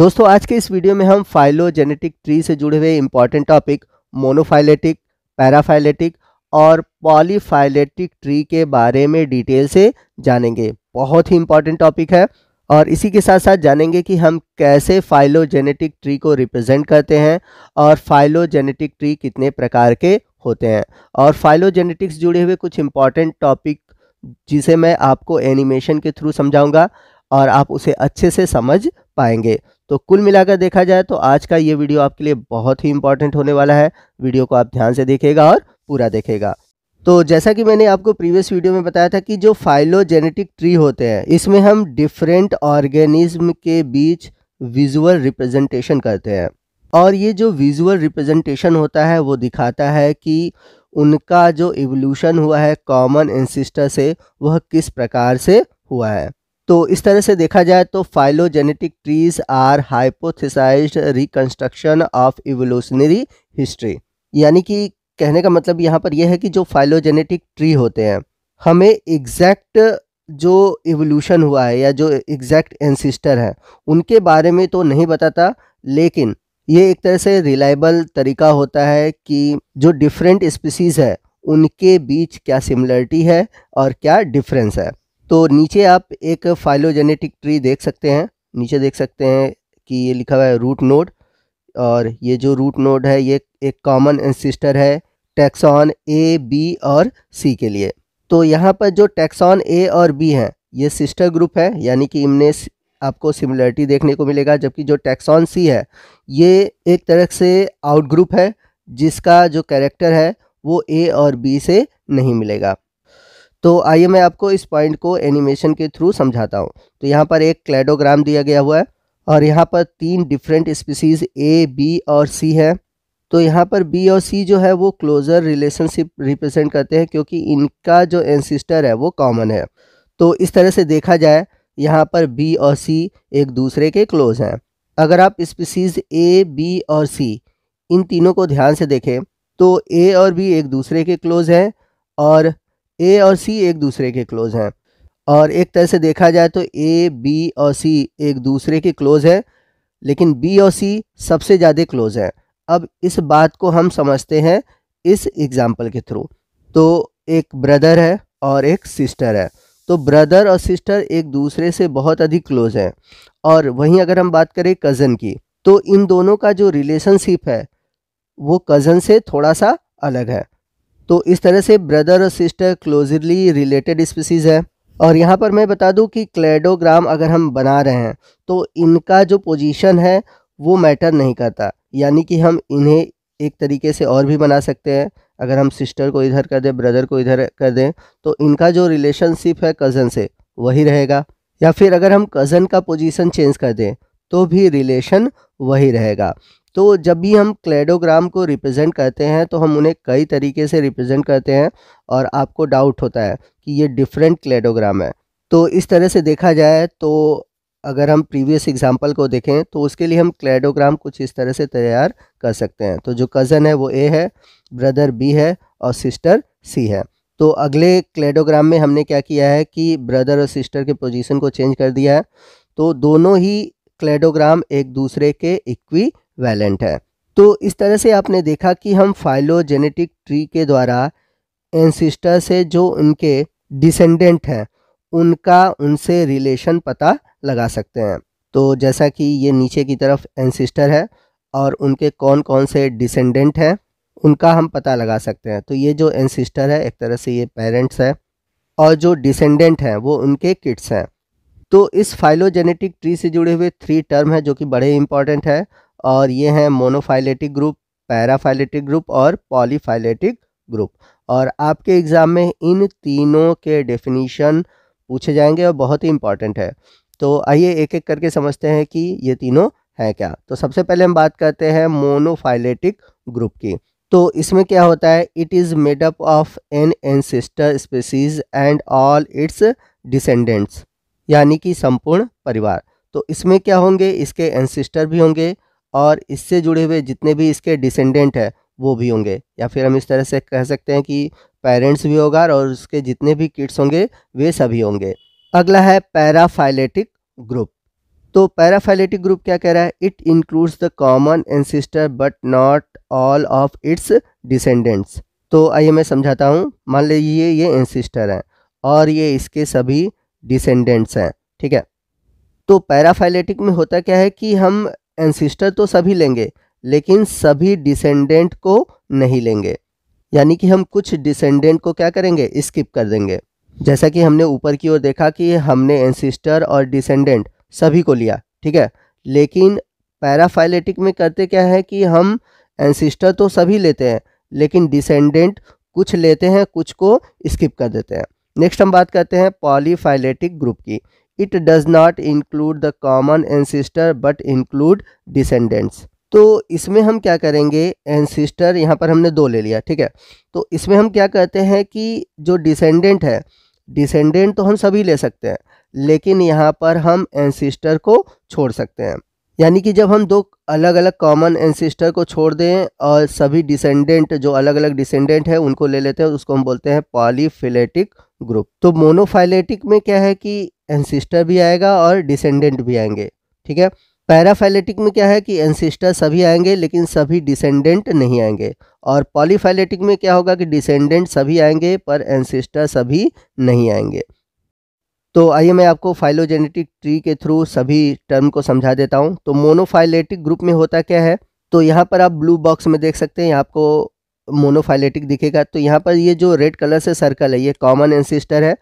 दोस्तों आज के इस वीडियो में हम फाइलोजेनेटिक ट्री से जुड़े हुए इंपॉर्टेंट टॉपिक मोनोफाइलेटिक पैराफाइलेटिक और पॉलीफाइलेटिक ट्री के बारे में डिटेल से जानेंगे बहुत ही इंपॉर्टेंट टॉपिक है और इसी के साथ साथ जानेंगे कि हम कैसे फाइलोजेनेटिक ट्री को रिप्रेजेंट करते हैं और फाइलोजेनेटिक ट्री कितने प्रकार के होते हैं और फाइलोजेनेटिक्स जुड़े हुए कुछ इंपॉर्टेंट टॉपिक जिसे मैं आपको एनिमेशन के थ्रू समझाऊंगा और आप उसे अच्छे से समझ पाएंगे तो कुल मिलाकर देखा जाए तो आज का ये वीडियो आपके लिए बहुत ही इंपॉर्टेंट होने वाला है वीडियो को आप ध्यान से देखेगा और पूरा देखेगा तो जैसा कि मैंने आपको प्रीवियस वीडियो में बताया था कि जो फाइलोजेनेटिक ट्री होते हैं इसमें हम डिफरेंट ऑर्गेनिज्म के बीच विजुअल रिप्रेजेंटेशन करते हैं और ये जो विजुअल रिप्रेजेंटेशन होता है वो दिखाता है कि उनका जो एवोल्यूशन हुआ है कॉमन एंसिस्टर से वह किस प्रकार से हुआ है तो इस तरह से देखा जाए तो phylogenetic trees are hypothesize reconstruction of evolutionary history यानी कि कहने का मतलब यहाँ पर यह है कि जो फाइलोजेनेटिक ट्री होते हैं हमें एग्जैक्ट जो इवोल्यूशन हुआ है या जो एग्जैक्ट एंसिस्टर है उनके बारे में तो नहीं बताता लेकिन ये एक तरह से रिलायबल तरीका होता है कि जो डिफरेंट स्पीसीज़ है उनके बीच क्या सिमिलरिटी है और क्या डिफरेंस है तो नीचे आप एक फाइलोजेनेटिक ट्री देख सकते हैं नीचे देख सकते हैं कि ये लिखा हुआ है रूट नोड और ये जो रूट नोड है ये एक कॉमन एंसिस्टर है टैक्सॉन ए बी और सी के लिए तो यहाँ पर जो टैक्सॉन ए और बी हैं ये सिस्टर ग्रुप है यानी कि इमने आपको सिमिलरिटी देखने को मिलेगा जबकि जो टैक्सॉन सी है ये एक तरह से आउट ग्रुप है जिसका जो कैरेक्टर है वो ए और बी से नहीं मिलेगा तो आइए मैं आपको इस पॉइंट को एनिमेशन के थ्रू समझाता हूँ तो यहाँ पर एक क्लेडोग्राम दिया गया हुआ है और यहाँ पर तीन डिफरेंट स्पीसीज ए बी और सी है तो यहाँ पर बी और सी जो है वो क्लोज़र रिलेशनशिप रिप्रेजेंट करते हैं क्योंकि इनका जो एनसिस्टर है वो कॉमन है तो इस तरह से देखा जाए यहाँ पर बी और सी एक दूसरे के क्लोज हैं अगर आप स्पीसीज ए बी और सी इन तीनों को ध्यान से देखें तो ए और बी एक दूसरे के क्लोज हैं और ए और सी एक दूसरे के क्लोज हैं और एक तरह से देखा जाए तो ए बी और सी एक दूसरे के क्लोज है लेकिन बी और सी सबसे ज़्यादा क्लोज है अब इस बात को हम समझते हैं इस एग्ज़ाम्पल के थ्रू तो एक ब्रदर है और एक सिस्टर है तो ब्रदर और सिस्टर एक दूसरे से बहुत अधिक क्लोज हैं और वहीं अगर हम बात करें कज़न की तो इन दोनों का जो रिलेशनशिप है वो कज़न से थोड़ा सा अलग है तो इस तरह से ब्रदर और सिस्टर क्लोजली रिलेटेड स्पीसीज़ है और यहाँ पर मैं बता दूँ कि क्लेडोग्राम अगर हम बना रहे हैं तो इनका जो पोजीशन है वो मैटर नहीं करता यानी कि हम इन्हें एक तरीके से और भी बना सकते हैं अगर हम सिस्टर को इधर कर दें ब्रदर को इधर कर दें तो इनका जो रिलेशनशिप है कज़न से वही रहेगा या फिर अगर हम कज़न का पोजीशन चेंज कर दें तो भी रिलेशन वही रहेगा तो जब भी हम क्लेडोग्राम को रिप्रेजेंट करते हैं तो हम उन्हें कई तरीके से रिप्रेजेंट करते हैं और आपको डाउट होता है कि ये डिफरेंट क्लेडोग्राम है तो इस तरह से देखा जाए तो अगर हम प्रीवियस एग्जाम्पल को देखें तो उसके लिए हम क्लेडोग्राम कुछ इस तरह से तैयार कर सकते हैं तो जो कज़न है वो ए है ब्रदर बी है और सिस्टर सी है तो अगले क्लेडोग्राम में हमने क्या किया है कि ब्रदर और सिस्टर के पोजीशन को चेंज कर दिया है तो दोनों ही क्लेडोग्राम एक दूसरे के इक्वी वैलेंट है तो इस तरह से आपने देखा कि हम फाइलोजेनेटिक ट्री के द्वारा एंसिस्टर से जो उनके डिसेंडेंट हैं उनका उनसे रिलेशन पता लगा सकते हैं तो जैसा कि ये नीचे की तरफ एंसिस्टर है और उनके कौन कौन से डिसेंडेंट हैं उनका हम पता लगा सकते हैं तो ये जो एंसिस्टर है एक तरह से ये पेरेंट्स है और जो डिसेंडेंट हैं वो उनके किड्स हैं तो इस फाइलोजेनेटिक ट्री से जुड़े हुए थ्री टर्म हैं जो कि बड़े इंपॉर्टेंट हैं और ये हैं मोनोफाइलेटिक ग्रुप पैराफाइलेटिक ग्रुप और पॉलीफाइलेटिक ग्रुप और आपके एग्ज़ाम में इन तीनों के डेफिनीशन पूछे जाएंगे और बहुत ही इंपॉर्टेंट है तो आइए एक एक करके समझते हैं कि ये तीनों हैं क्या तो सबसे पहले हम बात करते हैं मोनोफाइलेटिक ग्रुप की तो इसमें क्या होता है it is made up of an ancestor species and all its descendants यानी कि संपूर्ण परिवार तो इसमें क्या होंगे इसके एंसिस्टर भी होंगे और इससे जुड़े हुए जितने भी इसके डिसेंडेंट हैं वो भी होंगे या फिर हम इस तरह से कह सकते हैं कि पेरेंट्स भी होगा और उसके जितने भी किड्स होंगे वे सभी होंगे अगला है पैराफाइलेटिक ग्रुप तो पैराफाइलेटिक ग्रुप क्या कह रहा है it includes the common ancestor but not all of its descendants तो आइए मैं समझाता हूँ मान लीजिए ये एंसिस्टर हैं और ये इसके सभी डिसेंडेंट्स हैं ठीक है तो पैराफाइलेटिक में होता क्या है कि हम एंसिस्टर तो सभी लेंगे लेकिन सभी डिसेंडेंट को नहीं लेंगे यानी कि हम कुछ डिसेंडेंट को क्या करेंगे स्किप कर देंगे जैसा कि हमने ऊपर की ओर देखा कि हमने एंसिस्टर और डिसेंडेंट सभी को लिया ठीक है लेकिन पैराफाइलेटिक में करते क्या है कि हम एंसिस्टर तो सभी लेते हैं लेकिन डिसेंडेंट कुछ लेते हैं कुछ को स्किप कर देते हैं नेक्स्ट हम बात करते हैं पॉलीफाइलेटिक ग्रुप की it does not include the common ancestor but include descendants तो इसमें हम क्या करेंगे एनसिस्टर यहाँ पर हमने दो ले लिया ठीक है तो इसमें हम क्या कहते हैं कि जो डिसेंडेंट है डिसेंडेंट तो हम सभी ले सकते हैं लेकिन यहाँ पर हम एनसिस्टर को छोड़ सकते हैं यानी कि जब हम दो अलग अलग कॉमन एनसिस्टर को छोड़ दें और सभी डिसेंडेंट जो अलग अलग डिसेंडेंट है उनको ले लेते हैं उसको हम बोलते हैं पॉलीफिलेटिक ग्रुप तो मोनोफाइलेटिक में क्या है कि एनसिस्टर भी आएगा और डिसेंडेंट भी आएंगे ठीक है पैराफाइलेटिक में क्या है कि एनसिस्टर सभी आएंगे लेकिन सभी डिसेंडेंट नहीं आएंगे और पॉलीफाइलेटिक में क्या होगा कि डिसेंडेंट सभी आएंगे पर एनसिस्टर सभी नहीं आएंगे तो आइए मैं आपको फाइलोजेनेटिक ट्री के थ्रू सभी टर्म को समझा देता हूँ तो मोनोफाइलेटिक ग्रुप में होता क्या है तो यहाँ पर आप ब्लू बॉक्स में देख सकते हैं आपको मोनोफाइलेटिक दिखेगा तो यहाँ पर ये जो रेड कलर से सर्कल है ये कॉमन एंसिस्टर है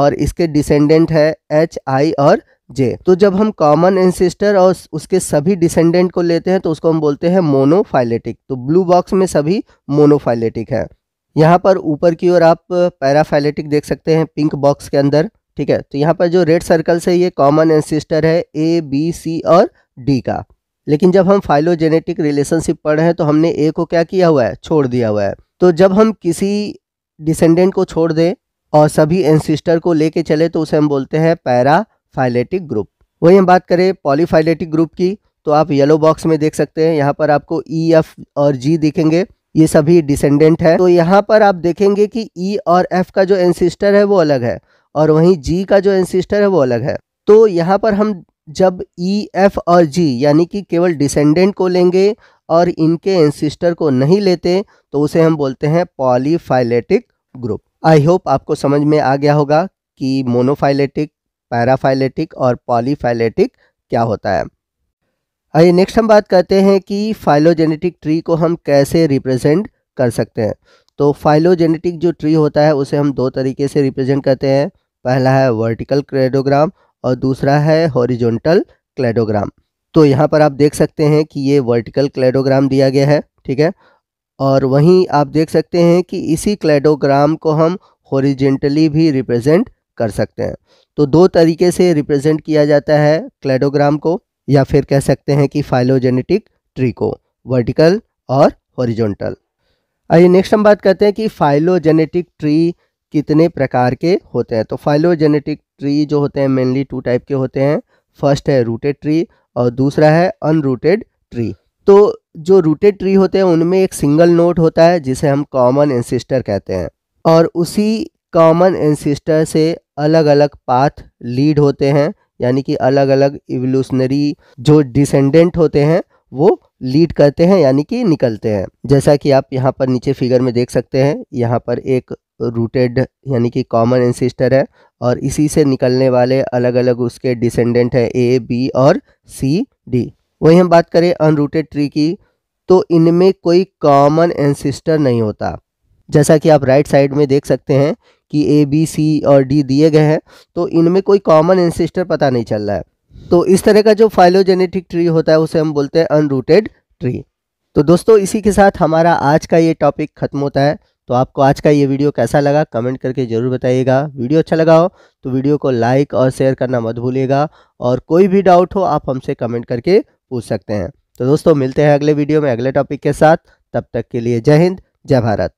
और इसके डिसेंडेंट है एच आई और जे तो जब हम कॉमन एंसिस्टर और उसके सभी डिसेंडेंट को लेते हैं तो उसको हम बोलते हैं मोनोफाइलेटिक तो ब्लू बॉक्स में सभी मोनोफाइलेटिक है यहाँ पर ऊपर की ओर आप पैराफाइलेटिक देख सकते हैं पिंक बॉक्स के अंदर ठीक है तो यहाँ पर जो रेड सर्कल से ये कॉमन एंसिस्टर है ए बी सी और डी का लेकिन जब हम फाइलोजेनेटिक रिलेशनशिप पढ़ रहे हैं तो हमने ए को क्या किया हुआ है छोड़ दिया हुआ है तो जब हम किसी डिसेंडेंट को छोड़ दें और सभी एनसिस्टर को लेके चले तो उसे हम बोलते हैं पैरा फाइलेटिक ग्रुप वही हम बात करें पॉलीफाइलेटिक ग्रुप की तो आप येलो बॉक्स में देख सकते हैं यहाँ पर आपको ई e, एफ और जी देखेंगे ये सभी डिसेंडेंट है तो यहाँ पर आप देखेंगे कि ई e और एफ का जो एनसिस्टर है वो अलग है और वहीं जी का जो एनसिस्टर है वो अलग है तो यहाँ पर हम जब ई e, एफ और जी यानी कि केवल डिसेंडेंट को लेंगे और इनके एंसिस्टर को नहीं लेते तो उसे हम बोलते हैं पॉलीफाइलेटिक ग्रुप आई होप आपको समझ में आ गया होगा कि मोनोफाइलेटिक पैराफाइलेटिक और पॉलीफाइलेटिक क्या होता है आइए नेक्स्ट हम बात करते हैं कि फाइलोजेनेटिक ट्री को हम कैसे रिप्रेजेंट कर सकते हैं तो फाइलोजेनेटिक जो ट्री होता है उसे हम दो तरीके से रिप्रेजेंट करते हैं पहला है वर्टिकल क्रेडोग्राम और दूसरा है हॉरिजॉन्टल क्लेडोग्राम तो यहाँ पर आप देख सकते हैं कि ये वर्टिकल क्लेडोग्राम दिया गया है ठीक है और वहीं आप देख सकते हैं कि इसी क्लेडोग्राम को हम हॉरिजेंटली भी रिप्रेजेंट कर सकते हैं तो दो तरीके से रिप्रेजेंट किया जाता है क्लेडोग्राम को या फिर कह सकते हैं कि फाइलोजेनेटिक ट्री को वर्टिकल और हॉरिजॉन्टल आइए नेक्स्ट हम बात करते हैं कि फाइलोजेनेटिक ट्री कितने प्रकार के होते हैं तो फाइलोजेनेटिक ट्री जो होते हैं मेनली टू टाइप के होते हैं फर्स्ट है रूटेड ट्री और दूसरा है अनरूटेड ट्री तो जो रूटेड ट्री होते हैं उनमें एक सिंगल नोट होता है जिसे हम कॉमन एंसिस्टर कहते हैं और उसी कॉमन एंसिस्टर से अलग अलग पाथ लीड होते हैं यानी कि अलग अलग इवोल्यूशनरी जो डिसेंडेंट होते हैं वो लीड करते हैं यानी कि निकलते हैं जैसा कि आप यहाँ पर नीचे फिगर में देख सकते हैं यहाँ पर एक रूटेड यानी कि कॉमन एंसिस्टर है और इसी से निकलने वाले अलग अलग उसके डिसेंडेंट हैं ए बी और सी डी वहीं हम बात करें अनरूटेड ट्री की तो इनमें कोई कॉमन एंसिस्टर नहीं होता जैसा कि आप राइट साइड में देख सकते हैं कि ए बी सी और डी दिए गए हैं तो इनमें कोई कॉमन एंसिस्टर पता नहीं चल रहा है तो इस तरह का जो फाइलोजेनेटिक ट्री होता है उसे हम बोलते हैं अनरूटेड ट्री तो दोस्तों इसी के साथ हमारा आज का ये टॉपिक ख़त्म होता है तो आपको आज का ये वीडियो कैसा लगा कमेंट करके ज़रूर बताइएगा वीडियो अच्छा लगा हो तो वीडियो को लाइक और शेयर करना मत भूलिएगा और कोई भी डाउट हो आप हमसे कमेंट करके पूछ सकते हैं तो दोस्तों मिलते हैं अगले वीडियो में अगले टॉपिक के साथ तब तक के लिए जय हिंद जय भारत